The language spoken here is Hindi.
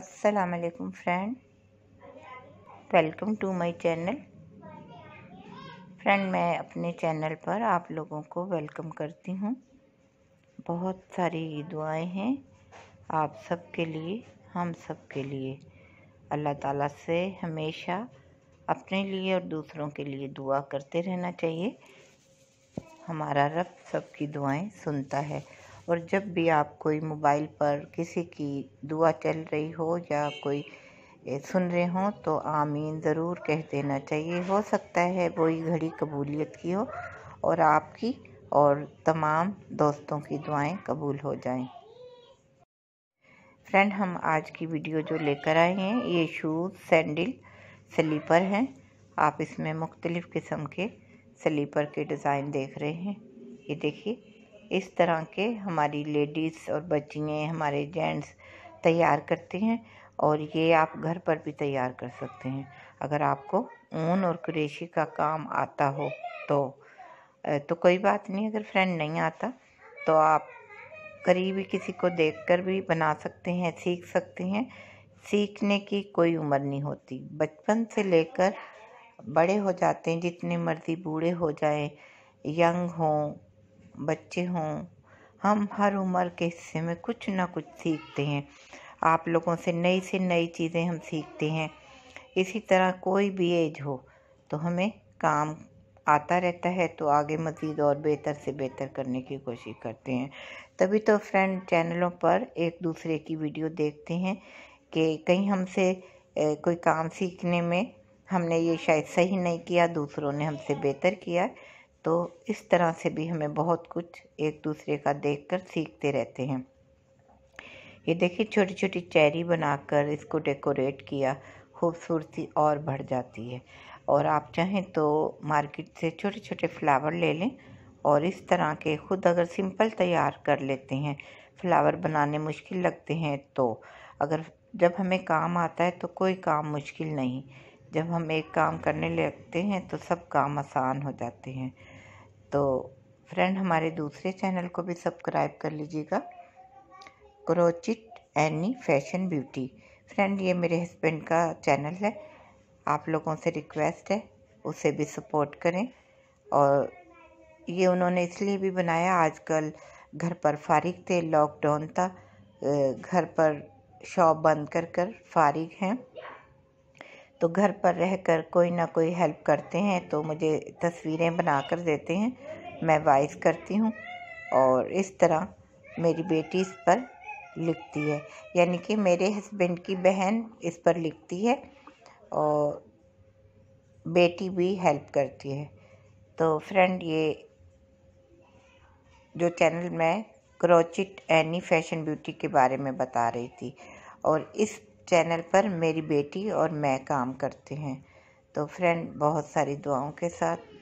अस्सलाम वालेकुम friend welcome to my channel friend मैं अपने चैनल पर आप लोगों को वेलकम करती हूँ बहुत सारी दुआएं हैं आप सब के लिए हम सब के लिए अल्लाह ताला से हमेशा अपने लिए और दूसरों के लिए दुआ करते रहना चाहिए हमारा रब सबकी दुआएं सुनता है और जब भी आप कोई मोबाइल पर किसी की दुआ चल रही हो या कोई सुन रहे हों तो आमीन ज़रूर कह देना चाहिए हो सकता है वही घड़ी कबूलियत की हो और आपकी और तमाम दोस्तों की दुआएं कबूल हो जाएं। फ्रेंड हम आज की वीडियो जो लेकर आए हैं ये शूज़ सैंडल स्लीपर हैं आप इसमें मुख्तलिफ़ किस्म के स्लीपर के डिज़ाइन देख रहे हैं ये देखिए इस तरह के हमारी लेडीज़ और बच्चियाँ हमारे जेंट्स तैयार करते हैं और ये आप घर पर भी तैयार कर सकते हैं अगर आपको ऊन और क्रेशी का काम आता हो तो तो कोई बात नहीं अगर फ्रेंड नहीं आता तो आप करीबी किसी को देखकर भी बना सकते हैं सीख सकते हैं सीखने की कोई उम्र नहीं होती बचपन से लेकर बड़े हो जाते हैं जितने मर्जी बूढ़े हो जाए यंग हों बच्चे हों हम हर उम्र के हिस्से में कुछ ना कुछ सीखते हैं आप लोगों से नई से नई चीज़ें हम सीखते हैं इसी तरह कोई भी एज हो तो हमें काम आता रहता है तो आगे मज़ीद और बेहतर से बेहतर करने की कोशिश करते हैं तभी तो फ्रेंड चैनलों पर एक दूसरे की वीडियो देखते हैं कि कहीं हमसे कोई काम सीखने में हमने ये शायद सही नहीं किया दूसरों ने हमसे बेहतर किया तो इस तरह से भी हमें बहुत कुछ एक दूसरे का देखकर सीखते रहते हैं ये देखिए छोटी छोटी चेरी बनाकर इसको डेकोरेट किया खूबसूरती और बढ़ जाती है और आप चाहें तो मार्केट से छोटे छोटे फ्लावर ले लें और इस तरह के खुद अगर सिंपल तैयार कर लेते हैं फ्लावर बनाने मुश्किल लगते हैं तो अगर जब हमें काम आता है तो कोई काम मुश्किल नहीं जब हम एक काम करने लगते हैं तो सब काम आसान हो जाते हैं तो फ्रेंड हमारे दूसरे चैनल को भी सब्सक्राइब कर लीजिएगा crochet any fashion beauty friend ये मेरे हस्बैंड का चैनल है आप लोगों से रिक्वेस्ट है उसे भी सपोर्ट करें और ये उन्होंने इसलिए भी बनाया आजकल घर पर फारिग थे लॉकडाउन था घर पर शॉप बंद कर कर फारिग हैं तो घर पर रह कर कोई ना कोई हेल्प करते हैं तो मुझे तस्वीरें बना कर देते हैं मैं वाइस करती हूँ और इस तरह मेरी बेटी इस पर लिखती है यानी कि मेरे हस्बैंड की बहन इस पर लिखती है और बेटी भी हेल्प करती है तो फ्रेंड ये जो चैनल मैं क्रोचिट एनी फैशन ब्यूटी के बारे में बता रही थी और इस चैनल पर मेरी बेटी और मैं काम करते हैं तो फ्रेंड बहुत सारी दुआओं के साथ